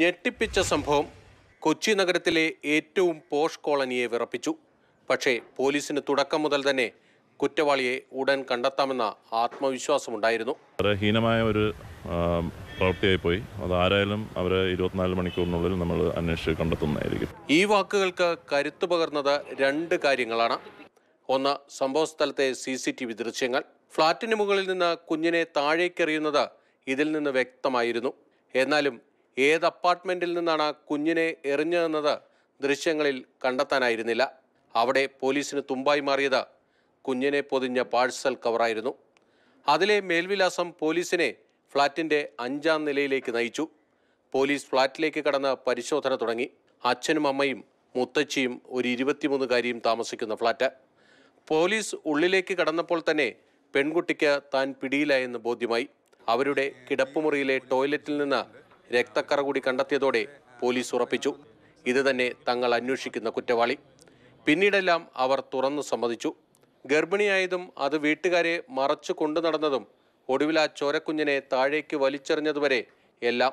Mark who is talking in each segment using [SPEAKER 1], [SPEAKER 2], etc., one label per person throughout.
[SPEAKER 1] ഞെട്ടിപ്പിച്ച സംഭവം കൊച്ചി നഗരത്തിലെ ഏറ്റവും പോഷ് കോളനിയെ വിറപ്പിച്ചു പക്ഷേ പോലീസിന് തുടക്കം മുതൽ തന്നെ കുറ്റവാളിയെ ഉടൻ കണ്ടെത്താമെന്ന ആത്മവിശ്വാസമുണ്ടായിരുന്നു
[SPEAKER 2] വളരെ ഹീനമായ ഒരു പ്രവൃത്തിയായി പോയി അതാരായാലും അവരെ ഇരുപത്തിനാല് മണിക്കൂറിനുള്ളിൽ നമ്മൾ അന്വേഷിച്ച് കണ്ടെത്തുന്നതായിരിക്കും
[SPEAKER 1] ഈ വാക്കുകൾക്ക് കരുത്തു പകർന്നത് രണ്ട് കാര്യങ്ങളാണ് ഒന്ന് സംഭവ സ്ഥലത്തെ സി സി ടി വി ദൃശ്യങ്ങൾ ഫ്ളാറ്റിന് മുകളിൽ നിന്ന് കുഞ്ഞിനെ താഴേക്കെറിയുന്നത് ഇതിൽ നിന്ന് വ്യക്തമായിരുന്നു എന്നാലും ഏത് അപ്പാർട്ട്മെൻറ്റിൽ നിന്നാണ് കുഞ്ഞിനെ എറിഞ്ഞതെന്നത് ദൃശ്യങ്ങളിൽ കണ്ടെത്താനായിരുന്നില്ല അവിടെ പോലീസിന് തുമ്പായി മാറിയത് കുഞ്ഞിനെ പൊതിഞ്ഞ പാഴ്സൽ കവറായിരുന്നു അതിലെ മേൽവിലാസം പോലീസിനെ ഫ്ളാറ്റിൻ്റെ അഞ്ചാം നിലയിലേക്ക് നയിച്ചു പോലീസ് ഫ്ളാറ്റിലേക്ക് കടന്ന് പരിശോധന തുടങ്ങി അച്ഛനും അമ്മയും മുത്തച്ഛിയും ഒരു ഇരുപത്തിമൂന്നുകാരിയും താമസിക്കുന്ന ഫ്ളാറ്റ് പോലീസ് ഉള്ളിലേക്ക് കടന്നപ്പോൾ തന്നെ പെൺകുട്ടിക്ക് താൻ പിടിയിലായെന്ന് ബോധ്യമായി അവരുടെ കിടപ്പുമുറിയിലെ ടോയ്ലറ്റിൽ നിന്ന് രക്തക്കറ കൂടി കണ്ടെത്തിയതോടെ പോലീസ് ഉറപ്പിച്ചു ഇത് തന്നെ തങ്ങൾ അന്വേഷിക്കുന്ന കുറ്റവാളി പിന്നീടെല്ലാം അവർ തുറന്നു സമ്മതിച്ചു ഗർഭിണിയായതും അത് വീട്ടുകാരെ മറച്ചു കൊണ്ടു നടന്നതും ഒടുവിൽ ആ ചോരക്കുഞ്ഞിനെ താഴേക്ക് വലിച്ചെറിഞ്ഞതുവരെ എല്ലാം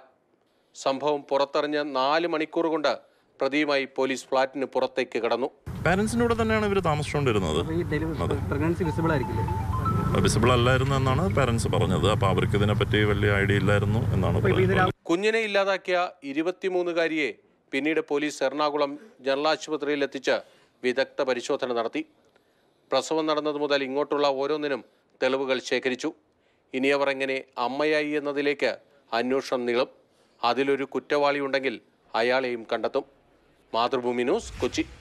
[SPEAKER 1] സംഭവം പുറത്തറിഞ്ഞ നാല് മണിക്കൂർ കൊണ്ട് പ്രതിയുമായി പോലീസ് ഫ്ലാറ്റിന് പുറത്തേക്ക് കടന്നു
[SPEAKER 2] പാരന്റ്സിനോട് തന്നെയാണ് ഇവർ താമസിച്ചുകൊണ്ടിരുന്നത് വിസിബിൾ അല്ലായിരുന്നു എന്നാണ് പാരന്റ്സ് പറഞ്ഞത് അപ്പോൾ അവർക്ക് ഇതിനെപ്പറ്റി വലിയ ഐഡിയ ഇല്ലായിരുന്നു എന്നാണ് കുഞ്ഞിനെ ഇല്ലാതാക്കിയ
[SPEAKER 1] ഇരുപത്തിമൂന്നുകാരിയെ പിന്നീട് പോലീസ് എറണാകുളം ജനറൽ ആശുപത്രിയിൽ എത്തിച്ച് വിദഗ്ധ പരിശോധന നടത്തി പ്രസവം നടന്നത് മുതൽ ഇങ്ങോട്ടുള്ള ഓരോന്നിനും തെളിവുകൾ ശേഖരിച്ചു ഇനി അവർ എങ്ങനെ അമ്മയായി എന്നതിലേക്ക് അന്വേഷണം നീളും അതിലൊരു കുറ്റവാളിയുണ്ടെങ്കിൽ അയാളെയും കണ്ടെത്തും മാതൃഭൂമി ന്യൂസ് കൊച്ചി